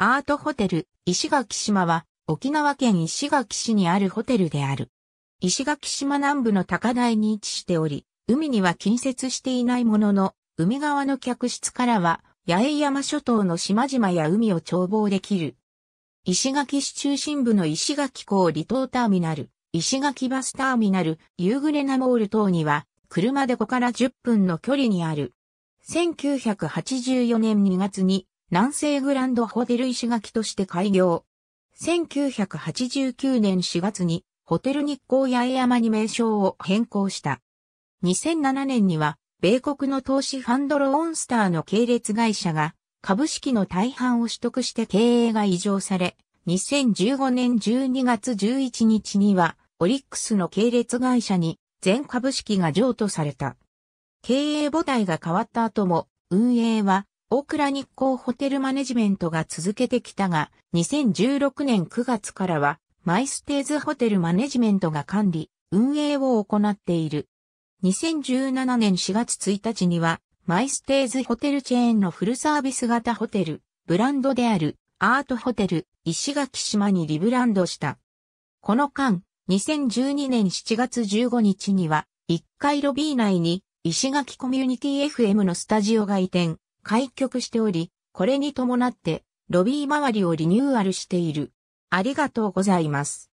アートホテル、石垣島は、沖縄県石垣市にあるホテルである。石垣島南部の高台に位置しており、海には近接していないものの、海側の客室からは、八重山諸島の島々や海を眺望できる。石垣市中心部の石垣港離島ターミナル、石垣バスターミナル、夕暮れなモール等には、車で5から10分の距離にある。1984年2月に南西グランドホテル石垣として開業。1989年4月にホテル日光八重山に名称を変更した。2007年には米国の投資ファンドローンスターの系列会社が株式の大半を取得して経営が異常され、2015年12月11日にはオリックスの系列会社に全株式が譲渡された。経営母体が変わった後も運営は大倉日光ホテルマネジメントが続けてきたが、2016年9月からは、マイステーズホテルマネジメントが管理、運営を行っている。2017年4月1日には、マイステーズホテルチェーンのフルサービス型ホテル、ブランドである、アートホテル、石垣島にリブランドした。この間、2012年7月15日には、1階ロビー内に、石垣コミュニティ FM のスタジオが移転、開局しており、これに伴ってロビー周りをリニューアルしている。ありがとうございます。